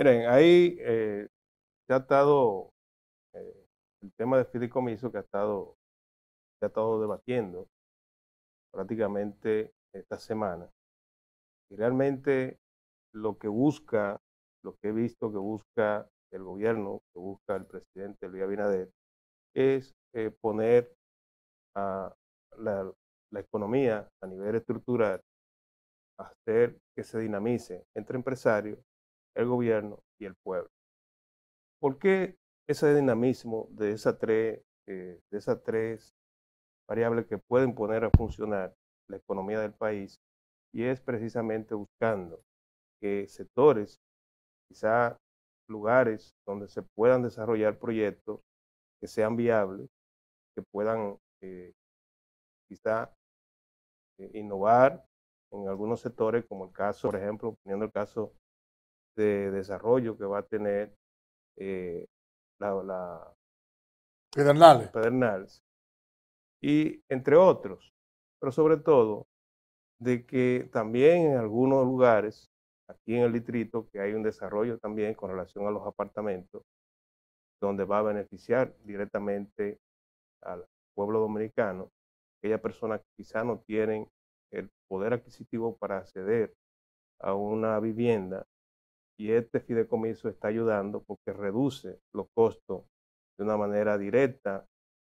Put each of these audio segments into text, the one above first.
Miren, ahí eh, se ha estado eh, el tema de fideicomiso que ha estado, se ha estado debatiendo prácticamente esta semana. Y realmente lo que busca, lo que he visto que busca el gobierno, que busca el presidente Luis Abinader, es eh, poner a la, la economía a nivel estructural, hacer que se dinamice entre empresarios el gobierno y el pueblo. ¿Por qué ese dinamismo de eh, esas tres, de tres variables que pueden poner a funcionar la economía del país? Y es precisamente buscando que sectores, quizá lugares donde se puedan desarrollar proyectos que sean viables, que puedan eh, quizá eh, innovar en algunos sectores, como el caso, por ejemplo, poniendo el caso de desarrollo que va a tener eh, la, Pedernales. Pedernales. Y entre otros, pero sobre todo de que también en algunos lugares, aquí en el litrito que hay un desarrollo también con relación a los apartamentos, donde va a beneficiar directamente al pueblo dominicano, aquellas personas que quizá no tienen el poder adquisitivo para acceder a una vivienda y este fideicomiso está ayudando porque reduce los costos de una manera directa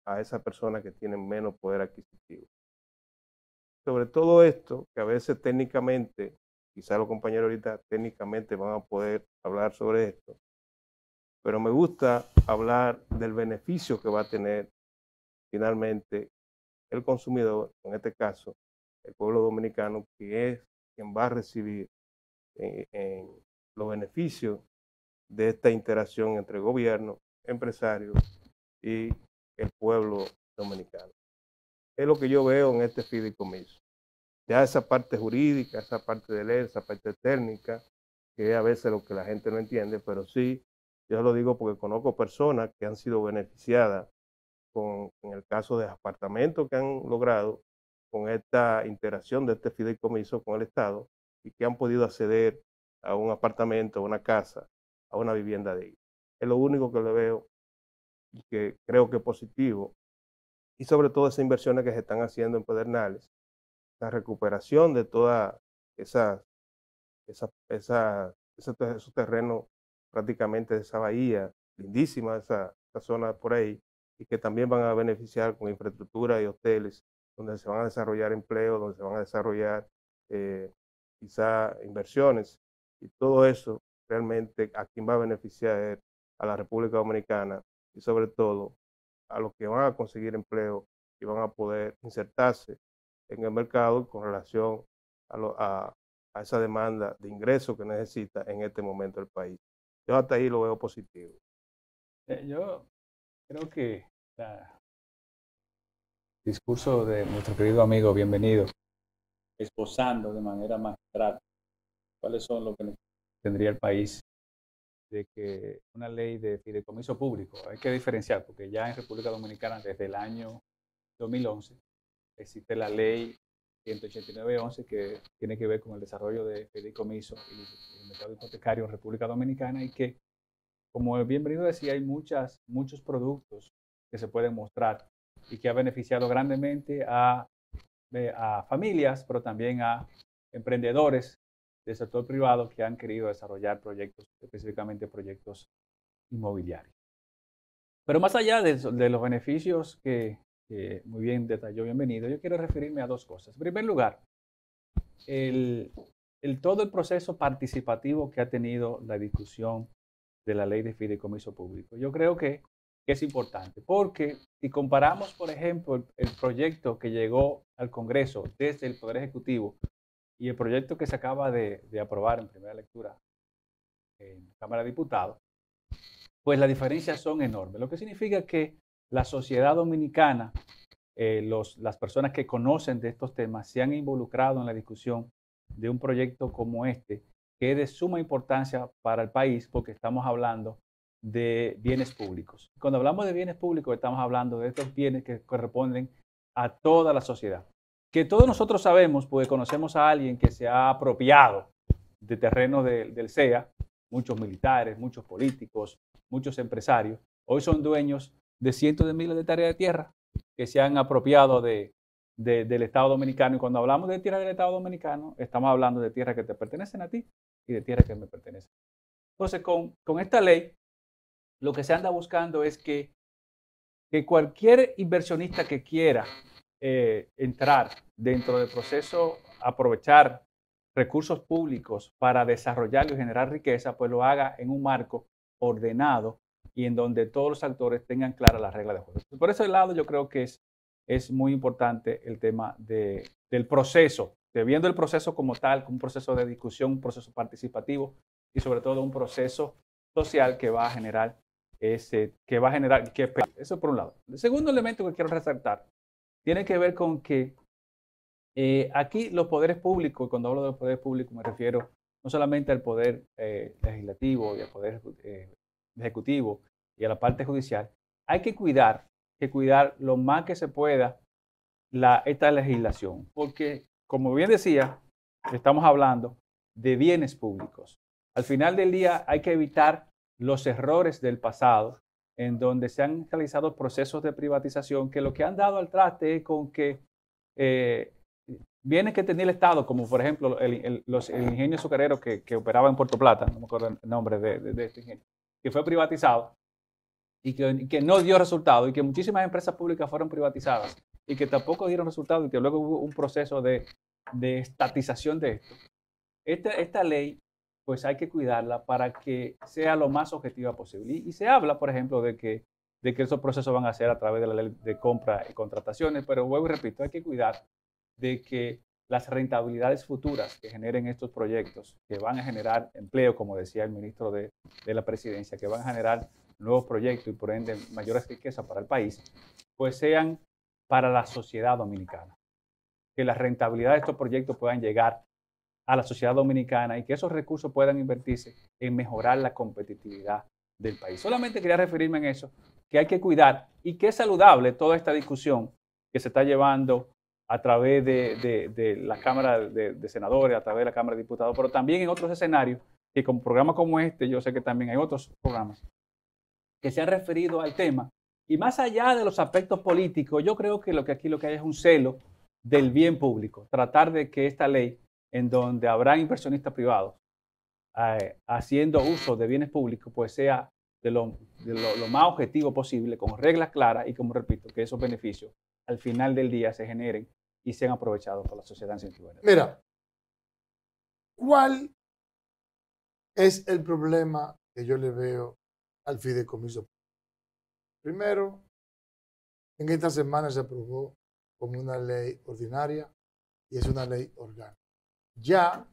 a esa persona que tiene menos poder adquisitivo. Sobre todo esto, que a veces técnicamente, quizá los compañeros ahorita técnicamente van a poder hablar sobre esto, pero me gusta hablar del beneficio que va a tener finalmente el consumidor, en este caso el pueblo dominicano, que es quien va a recibir eh, en, los beneficios de esta interacción entre gobierno, empresarios y el pueblo dominicano. Es lo que yo veo en este fideicomiso. Ya esa parte jurídica, esa parte de ley, esa parte técnica, que a veces lo que la gente no entiende, pero sí, yo lo digo porque conozco personas que han sido beneficiadas con, en el caso de apartamentos que han logrado con esta interacción de este fideicomiso con el Estado y que han podido acceder a un apartamento, a una casa, a una vivienda de ellos. Es lo único que le veo y que creo que es positivo. Y sobre todo esas inversiones que se están haciendo en Pedernales, la recuperación de toda esa, ese, terreno, prácticamente de esa bahía, lindísima esa, zona por ahí, y que también van a beneficiar con infraestructura y hoteles, donde se van a desarrollar empleos, donde se van a desarrollar eh, quizá inversiones y todo eso realmente a quien va a beneficiar es a la República Dominicana y sobre todo a los que van a conseguir empleo y van a poder insertarse en el mercado con relación a, esa demanda de ingresos que necesita en este momento el país. Yo hasta ahí lo veo positivo. Eh, yo creo que el discurso de nuestro querido amigo, bienvenido, posando de manera magistral ¿Cuáles son los beneficios que tendría el país de que una ley de fideicomiso público, hay que diferenciar, porque ya en República Dominicana desde el año 2011 existe la ley 189.11 que tiene que ver con el desarrollo de fideicomiso y el mercado hipotecario en República Dominicana y que, como el bienvenido decía, hay muchas, muchos productos que se pueden mostrar y que ha beneficiado grandemente a, eh, a familias, pero también a emprendedores del sector privado que han querido desarrollar proyectos, específicamente proyectos inmobiliarios. Pero más allá de, los beneficios que, muy bien detalló Bienvenido, yo quiero referirme a dos cosas. En primer lugar, el, todo el proceso participativo que ha tenido la discusión de la ley de fideicomiso público. Yo creo que es importante, porque si comparamos, por ejemplo, el proyecto que llegó al Congreso desde el Poder Ejecutivo y el proyecto que se acaba de, aprobar en primera lectura en Cámara de Diputados, pues las diferencias son enormes, lo que significa que la sociedad dominicana, eh, las personas que conocen de estos temas, se han involucrado en la discusión de un proyecto como este, que es de suma importancia para el país porque estamos hablando de bienes públicos. Cuando hablamos de bienes públicos, estamos hablando de estos bienes que corresponden a toda la sociedad que todos nosotros sabemos, porque conocemos a alguien que se ha apropiado de terrenos del CEA, muchos militares, muchos políticos, muchos empresarios, hoy son dueños de cientos de miles de hectáreas de tierra que se han apropiado del Estado Dominicano. Y cuando hablamos de tierra del Estado Dominicano, estamos hablando de tierras que te pertenecen a ti y de tierras que me pertenecen. Entonces, con, esta ley, lo que se anda buscando es que, que cualquier inversionista que quiera eh, entrar dentro del proceso, aprovechar recursos públicos para desarrollar y generar riqueza, pues lo haga en un marco ordenado y en donde todos los actores tengan clara la regla de juego. Por ese lado, yo creo que es, es muy importante el tema de, del proceso, de viendo el proceso como tal, como un proceso de discusión, un proceso participativo y sobre todo un proceso social que va a generar ese, que va a generar, que eso por un lado. El segundo elemento que quiero resaltar tiene que ver con que eh, aquí los poderes públicos, cuando hablo de los poderes públicos me refiero no solamente al poder eh, legislativo y al poder eh, ejecutivo y a la parte judicial, hay que cuidar, que cuidar lo más que se pueda la, esta legislación, porque como bien decía, estamos hablando de bienes públicos. Al final del día hay que evitar los errores del pasado en donde se han realizado procesos de privatización que lo que han dado al traste es con que eh, bienes que tenía el Estado, como por ejemplo el, los, ingenio azucarero que, operaba en Puerto Plata, no me acuerdo el nombre de, este ingenio, que fue privatizado y que, no dio resultado y que muchísimas empresas públicas fueron privatizadas y que tampoco dieron resultado y que luego hubo un proceso de, estatización de esto. esta ley pues hay que cuidarla para que sea lo más objetiva posible. Y, se habla, por ejemplo, de que, de que esos procesos van a ser a través de la ley de compra y contrataciones, pero vuelvo y repito, hay que cuidar de que las rentabilidades futuras que generen estos proyectos, que van a generar empleo, como decía el ministro de, la presidencia, que van a generar nuevos proyectos y por ende mayores riquezas para el país, pues sean para la sociedad dominicana. Que las rentabilidades de estos proyectos puedan llegar a la sociedad dominicana y que esos recursos puedan invertirse en mejorar la competitividad del país. Solamente quería referirme en eso, que hay que cuidar y que es saludable toda esta discusión que se está llevando a través de, la Cámara de, Senadores, a través de la Cámara de Diputados, pero también en otros escenarios, que con programas como este, yo sé que también hay otros programas que se han referido al tema. Y más allá de los aspectos políticos, yo creo que lo que aquí lo que hay es un celo del bien público, tratar de que esta ley en donde habrá inversionistas privados eh, haciendo uso de bienes públicos, pues sea de, lo, más objetivo posible, con reglas claras y como repito, que esos beneficios al final del día se generen y sean aprovechados por la sociedad en sentido Mira, ¿cuál es el problema que yo le veo al fideicomiso? Primero, en esta semana se aprobó como una ley ordinaria y es una ley orgánica ya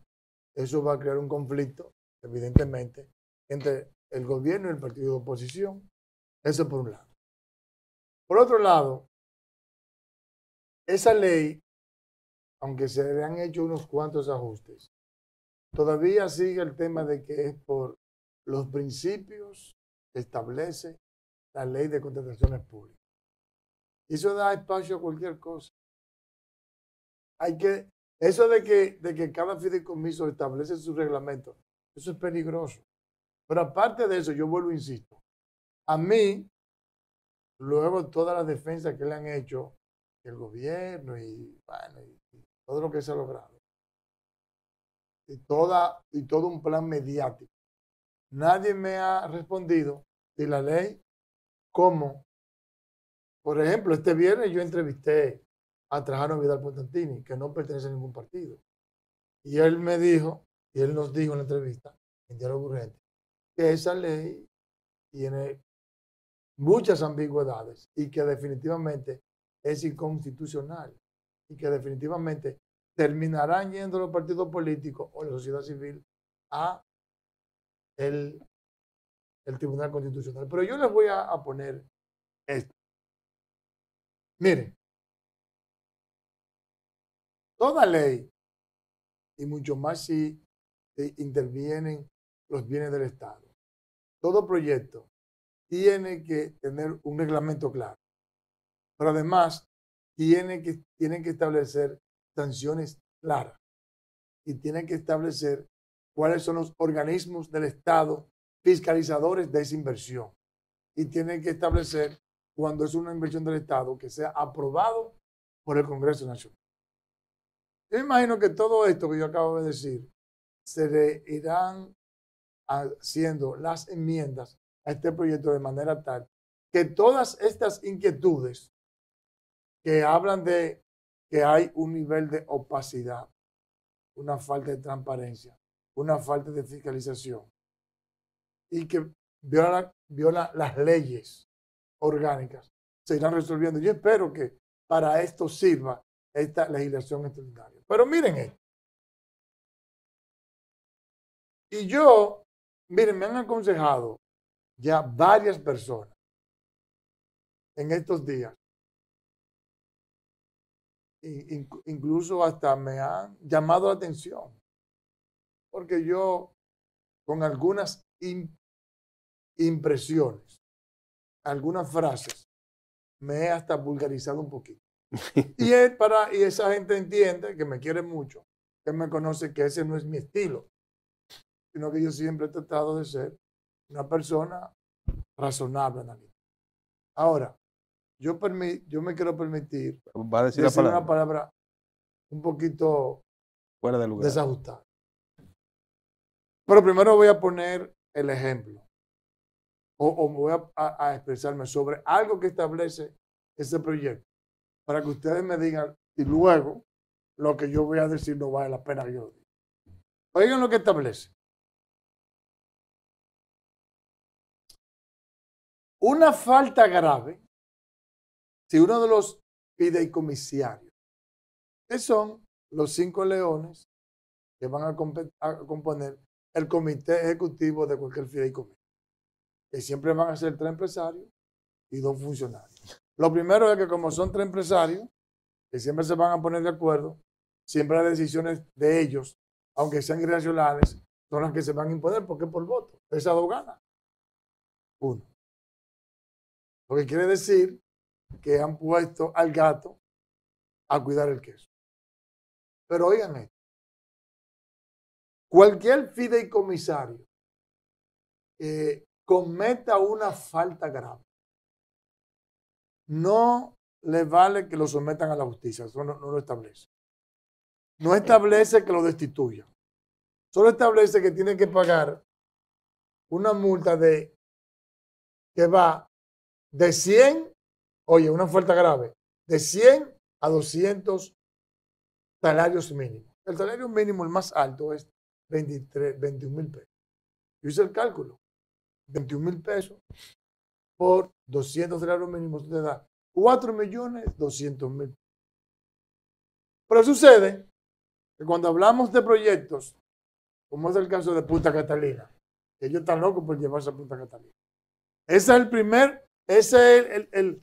eso va a crear un conflicto, evidentemente, entre el gobierno y el partido de oposición. Eso por un lado. Por otro lado, esa ley, aunque se le han hecho unos cuantos ajustes, todavía sigue el tema de que es por los principios que establece la ley de contrataciones públicas. eso da espacio a cualquier cosa. Hay que eso de que, de que cada fideicomiso establece su reglamento, eso es peligroso. Pero aparte de eso, yo vuelvo, e insisto, a mí, luego todas las defensas que le han hecho el gobierno y, bueno, y todo lo que se ha logrado, y, toda, y todo un plan mediático, nadie me ha respondido de la ley cómo. por ejemplo, este viernes yo entrevisté a Trajano Vidal Pontantini, que no pertenece a ningún partido. Y él me dijo, y él nos dijo en la entrevista, en Diálogo Urgente, que esa ley tiene muchas ambigüedades y que definitivamente es inconstitucional y que definitivamente terminarán yendo los partidos políticos o la sociedad civil a el, Tribunal Constitucional. Pero yo les voy a, a poner esto. Miren, toda ley, y mucho más si intervienen los bienes del Estado. Todo proyecto tiene que tener un reglamento claro, pero además tiene que, tienen que establecer sanciones claras y tienen que establecer cuáles son los organismos del Estado fiscalizadores de esa inversión y tienen que establecer cuando es una inversión del Estado que sea aprobado por el Congreso Nacional. Yo imagino que todo esto que yo acabo de decir se irán haciendo las enmiendas a este proyecto de manera tal que todas estas inquietudes que hablan de que hay un nivel de opacidad, una falta de transparencia, una falta de fiscalización y que viola, las leyes orgánicas, se irán resolviendo. Yo espero que para esto sirva esta legislación extraordinaria. Pero miren esto. Y yo, miren, me han aconsejado ya varias personas en estos días. Incluso hasta me han llamado la atención. Porque yo, con algunas impresiones, algunas frases, me he hasta vulgarizado un poquito. Y, para, y esa gente entiende que me quiere mucho, que me conoce, que ese no es mi estilo, sino que yo siempre he tratado de ser una persona razonable en Ahora, yo, yo me quiero permitir Va a decir, una palabra un poquito Fuera de lugar. desajustada. Pero primero voy a poner el ejemplo o, voy a, a expresarme sobre algo que establece este proyecto para que ustedes me digan y luego lo que yo voy a decir no vale la pena que yo diga. Oigan lo que establece. Una falta grave, si uno de los fideicomisarios, que son los cinco leones que van a, componer el comité ejecutivo de cualquier fideicomiso, que siempre van a ser tres empresarios y dos funcionarios. Lo primero es que como son tres empresarios, que siempre se van a poner de acuerdo, siempre las decisiones de ellos, aunque sean irracionales, son las que se van a imponer, porque por voto. Esa dos Uno. Lo que quiere decir que han puesto al gato a cuidar el queso. Pero oigan esto. Cualquier fideicomisario cometa una falta grave no le vale que lo sometan a la justicia, eso no, lo establece. No establece que lo destituya. Solo establece que tiene que pagar una multa de que va de 100, oye, una falta grave, de 100 a 200 salarios mínimos. El salario mínimo, el más alto, es 23, 21 mil pesos. Yo hice el cálculo. 21 mil pesos por 200 salarios mínimos te da 4 millones 200 mil. Pero sucede que cuando hablamos de proyectos, como es el caso de Punta Catalina, que ellos están locos por llevarse a Punta Catalina. Ese es el primer, ese es el...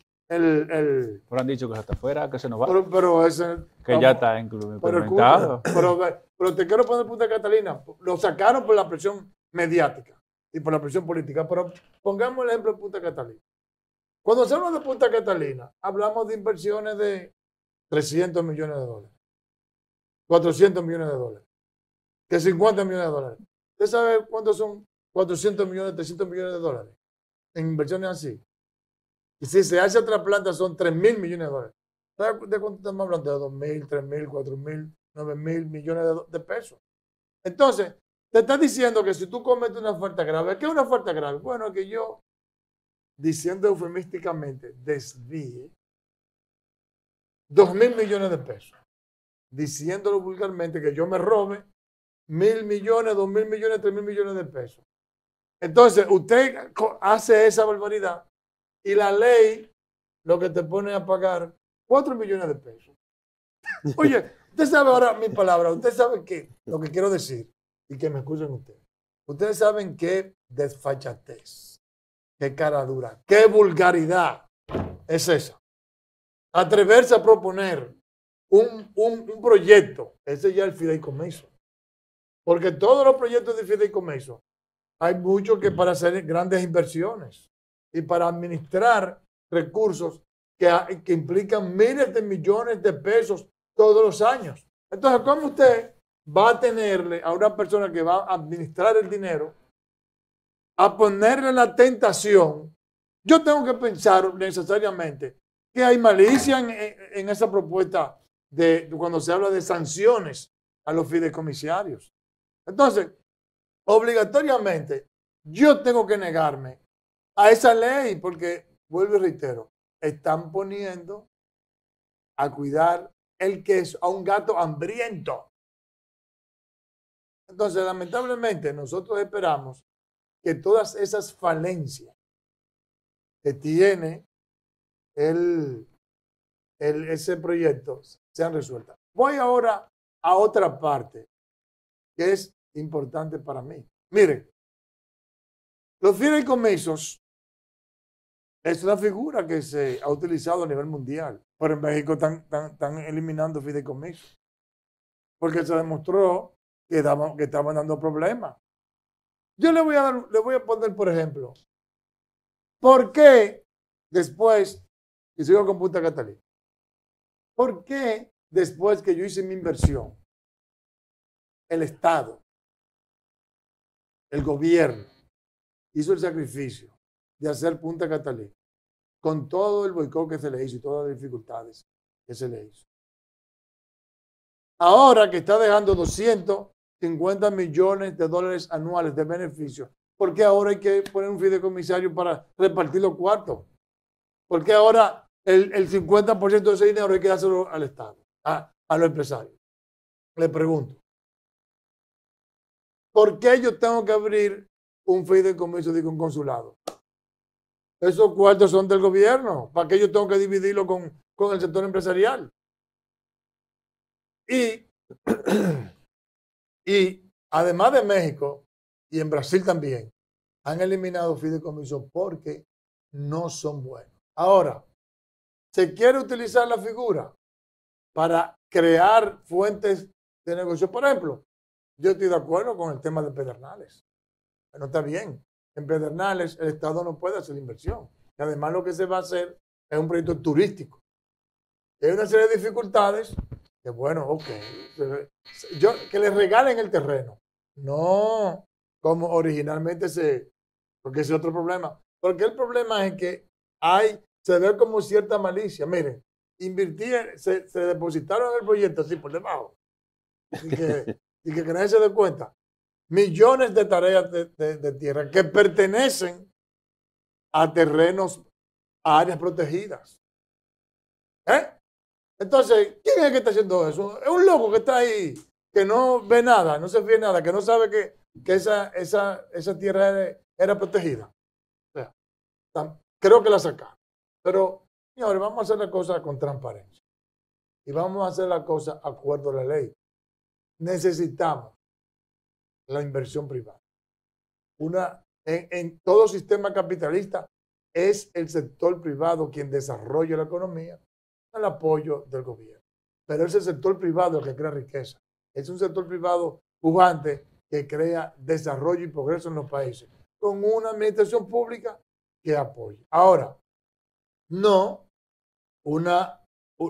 pero han dicho que está afuera, que se nos va. Pero, que ya está incluido. Pero, pero, pero te quiero poner Punta Catalina. Lo sacaron por la presión mediática y por la presión política. Pero pongamos el ejemplo de Punta Catalina. Cuando hacemos de Punta Catalina, hablamos de inversiones de 300 millones de dólares, 400 millones de dólares, que 50 millones de dólares. ¿Usted sabe cuántos son 400 millones, 300 millones de dólares en inversiones así? Y si se hace otra planta, son 3 mil millones de dólares. ¿Sabe de cuánto estamos hablando? De 2 mil, 3 mil, 4 mil, 9 mil millones de, de pesos. Entonces, te está diciendo que si tú cometes una falta grave, ¿qué es una falta grave? Bueno, que yo, diciendo eufemísticamente, desvíe 2 mil millones de pesos. Diciéndolo vulgarmente, que yo me robe mil millones, dos mil millones, tres mil millones de pesos. Entonces, usted hace esa barbaridad y la ley lo que te pone a pagar 4 millones de pesos. Oye, usted sabe ahora mi palabra, usted sabe lo que quiero decir y que me escuchen ustedes. Ustedes saben qué desfachatez, qué cara dura, qué vulgaridad es esa. Atreverse a proponer un, proyecto, ese ya es el fideicomiso. Porque todos los proyectos de fideicomiso, hay muchos que para hacer grandes inversiones y para administrar recursos que, que implican miles de millones de pesos todos los años. Entonces, ¿cómo usted va a tenerle a una persona que va a administrar el dinero, a ponerle la tentación. Yo tengo que pensar necesariamente que hay malicia en, esa propuesta de cuando se habla de sanciones a los fideicomisarios. Entonces, obligatoriamente, yo tengo que negarme a esa ley porque, vuelvo y reitero, están poniendo a cuidar el queso a un gato hambriento. Entonces, lamentablemente, nosotros esperamos que todas esas falencias que tiene el, ese proyecto sean resueltas. Voy ahora a otra parte que es importante para mí. Miren, los fideicomisos es una figura que se ha utilizado a nivel mundial, pero en México están, están eliminando fideicomisos porque se demostró que estaban, que estaban dando problemas. Yo le voy, a dar, le voy a poner, por ejemplo, ¿por qué después, y sigo con Punta Catalina, ¿por qué después que yo hice mi inversión, el Estado, el gobierno, hizo el sacrificio de hacer Punta Catalina, con todo el boicot que se le hizo y todas las dificultades que se le hizo. Ahora que está dejando 200 50 millones de dólares anuales de beneficio, ¿por qué ahora hay que poner un fideicomisario para repartir los cuartos? ¿Por qué ahora el, 50% de ese dinero hay que dárselo al Estado, a, los empresarios? Le pregunto. ¿Por qué yo tengo que abrir un fideicomiso, digo, un consulado? Esos cuartos son del gobierno. ¿Para qué yo tengo que dividirlo con, con el sector empresarial? Y Y además de México y en Brasil también, han eliminado fideicomisos porque no son buenos. Ahora, se quiere utilizar la figura para crear fuentes de negocio. Por ejemplo, yo estoy de acuerdo con el tema de Pedernales. No está bien. En Pedernales el Estado no puede hacer inversión. Y además lo que se va a hacer es un proyecto turístico. hay una serie de dificultades bueno, ok. Yo, que les regalen el terreno. No como originalmente se... Porque es otro problema. Porque el problema es que hay, se ve como cierta malicia. Miren, invirtieron, se, depositaron el proyecto así por debajo. Y que, y que, nadie se dé cuenta. Millones de tareas de, de tierra que pertenecen a terrenos, a áreas protegidas. ¿Eh? Entonces, ¿quién es el que está haciendo eso? Es un loco que está ahí, que no ve nada, no se ve nada, que no sabe que, esa, esa, tierra era, protegida. creo que la sacaron. Pero, señores, vamos a hacer la cosa con transparencia. Y vamos a hacer la cosa acuerdo a la ley. Necesitamos la inversión privada. Una, en, en todo sistema capitalista es el sector privado quien desarrolla la economía el apoyo del gobierno. Pero es el sector privado el que crea riqueza. Es un sector privado jugante que crea desarrollo y progreso en los países, con una administración pública que apoya. Ahora, no, una,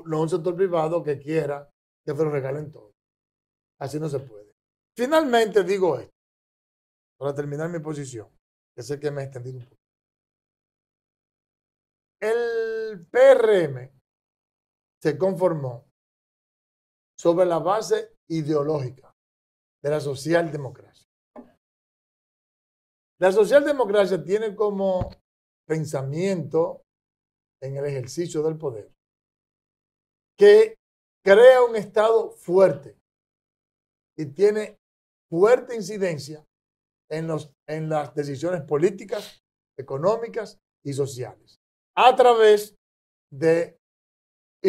no un sector privado que quiera que se lo regalen todo. Así no se puede. Finalmente digo esto, para terminar mi posición, que sé que me he extendido un poco. El PRM se conformó sobre la base ideológica de la socialdemocracia. La socialdemocracia tiene como pensamiento en el ejercicio del poder que crea un Estado fuerte y tiene fuerte incidencia en, los, en las decisiones políticas, económicas y sociales, a través de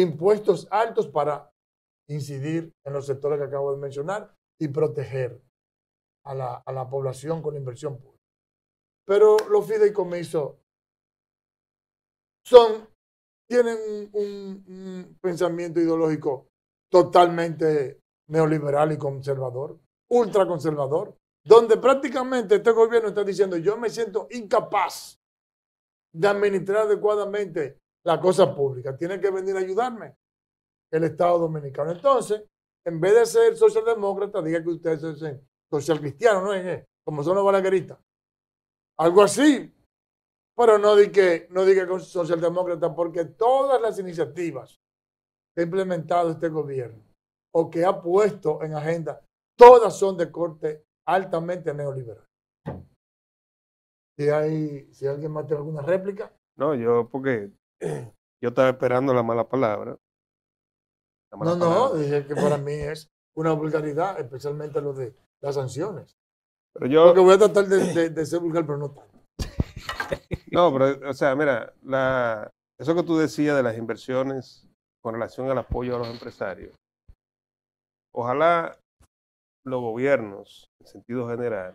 impuestos altos para incidir en los sectores que acabo de mencionar y proteger a la, población con inversión pública. Pero los fideicomisos son, tienen un, un pensamiento ideológico totalmente neoliberal y conservador, ultraconservador, donde prácticamente este gobierno está diciendo yo me siento incapaz de administrar adecuadamente la cosa pública. Tiene que venir a ayudarme el Estado Dominicano. Entonces, en vez de ser socialdemócrata, diga que ustedes son social cristiano, ¿no es? Como son los balagueristas. Algo así. Pero no diga, no diga que es socialdemócrata, porque todas las iniciativas que ha implementado este gobierno o que ha puesto en agenda, todas son de corte altamente neoliberal. Si, hay, si alguien más tiene alguna réplica. No, yo porque Yo estaba esperando la mala palabra. no, no, dije que para mí es una vulgaridad, especialmente lo de las sanciones. Pero yo. Porque voy a tratar de, ser vulgar, pero no No, pero, o sea, mira, la, eso que tú decías de las inversiones con relación al apoyo a los empresarios, ojalá los gobiernos, en sentido general,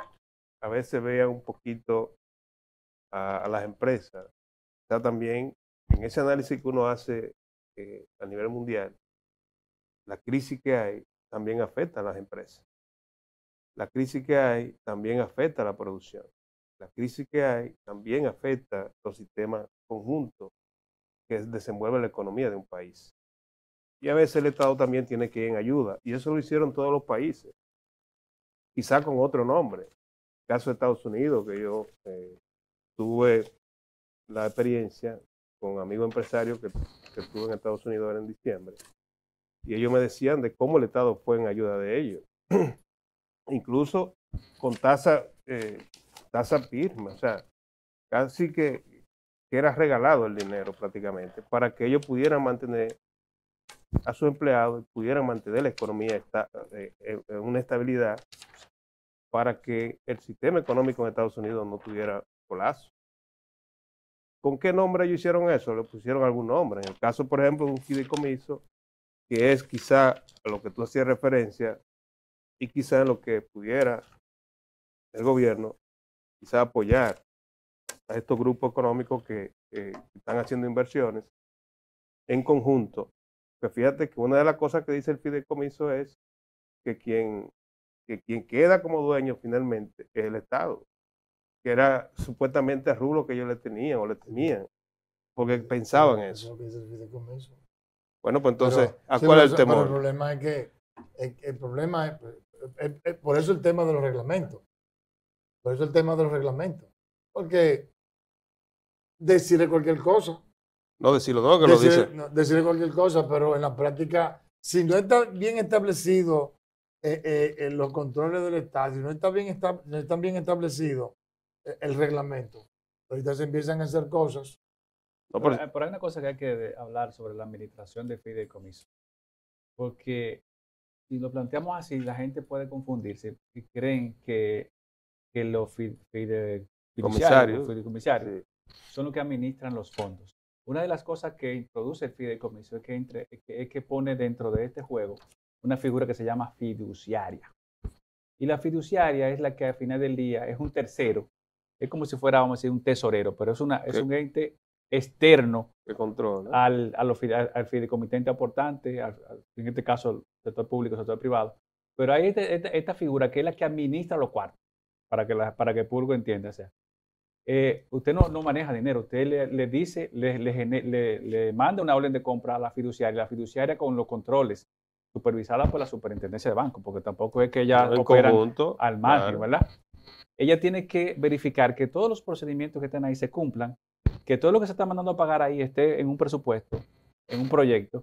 a veces vean un poquito a, las empresas, sea también en ese análisis que uno hace eh, a nivel mundial, la crisis que hay también afecta a las empresas. La crisis que hay también afecta a la producción. La crisis que hay también afecta los sistemas conjuntos que desenvuelve la economía de un país. Y a veces el Estado también tiene que ir en ayuda. Y eso lo hicieron todos los países. Quizá con otro nombre. caso de Estados Unidos, que yo eh, tuve la experiencia con amigos empresarios que, que estuve en Estados Unidos en diciembre. Y ellos me decían de cómo el Estado fue en ayuda de ellos. Incluso con tasa, eh, tasa o sea, casi que, era regalado el dinero prácticamente para que ellos pudieran mantener a sus empleados pudieran mantener la economía eh, en una estabilidad para que el sistema económico en Estados Unidos no tuviera colapso. ¿Con qué nombre ellos hicieron eso? Le pusieron algún nombre. En el caso, por ejemplo, de un fideicomiso, que es quizá a lo que tú hacías referencia y quizá lo que pudiera el gobierno quizá apoyar a estos grupos económicos que, están haciendo inversiones en conjunto. Pero pues fíjate que una de las cosas que dice el fideicomiso es que quien, que quien queda como dueño finalmente es el Estado que era supuestamente rulo que yo le tenía o le tenían, porque pensaban eso. Bueno, pues entonces, ¿a cuál es el temor? el problema es que eh, el, eh, problema es, eh, por eso el tema de los reglamentos. Por eso el tema de los reglamentos. Porque decirle cualquier cosa. No, decirlo no, que lo dice. decirle cualquier cosa, pero en la práctica, si no está bien establecido eh, los controles del Estado, si no, está bien está, no están bien establecidos e-, el reglamento. Ahorita se empiezan a hacer cosas. por hay eh, una cosa que hay que hablar sobre la administración de fideicomiso. Porque si lo planteamos así, la gente puede confundirse y creen que, los fideicomisarios, son los que administran los fondos. Una de las cosas que introduce el fideicomiso es que, es que pone dentro de este juego una figura que se llama fiduciaria. Y la fiduciaria es la que al final del día es un tercero es como si fuera, vamos a decir, un tesorero, pero es, una, es un ente externo Al, al, fideicomitente aportante, en este caso el sector público, el sector privado. Pero hay este, esta, figura que es la que administra los cuartos, para que, para que el público entienda. sea, eh, usted no, maneja dinero, usted le, dice, le, le, manda una orden de compra a la fiduciaria, la fiduciaria con los controles supervisada por la superintendencia de banco, porque tampoco es que ella opera al margen, ¿verdad? ella tiene que verificar que todos los procedimientos que están ahí se cumplan, que todo lo que se está mandando a pagar ahí esté en un presupuesto, en un proyecto,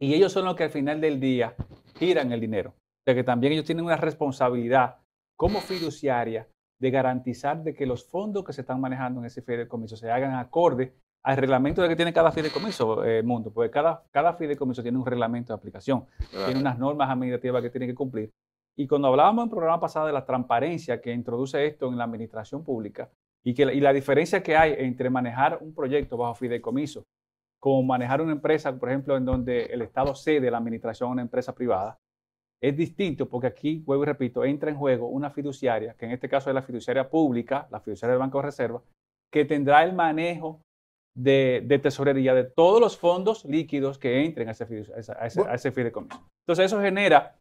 y ellos son los que al final del día giran el dinero. O sea que también ellos tienen una responsabilidad como fiduciaria de garantizar de que los fondos que se están manejando en ese fideicomiso se hagan acorde al reglamento de que tiene cada fideicomiso, eh, Mundo, porque cada, cada fideicomiso tiene un reglamento de aplicación, tiene unas normas administrativas que tiene que cumplir y cuando hablábamos en el programa pasado de la transparencia que introduce esto en la administración pública y, que, la diferencia que hay entre manejar un proyecto bajo fideicomiso, como manejar una empresa, por ejemplo, en donde el Estado cede la administración a una empresa privada, es distinto porque aquí, vuelvo y repito, entra en juego una fiduciaria, que en este caso es la fiduciaria pública, la fiduciaria del Banco de Reserva, que tendrá el manejo de, tesorería de todos los fondos líquidos que entren a ese fideicomiso. Entonces, eso genera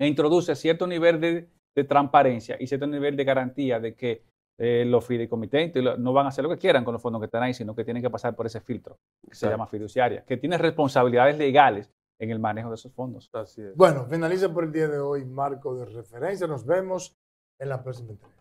e introduce cierto nivel de, transparencia y cierto nivel de garantía de que eh, los fideicomitentes no van a hacer lo que quieran con los fondos que están ahí, sino que tienen que pasar por ese filtro que se llama fiduciaria, que tiene responsabilidades legales en el manejo de esos fondos. Bueno, finaliza por el día de hoy Marco de Referencia. Nos vemos en la próxima entrega.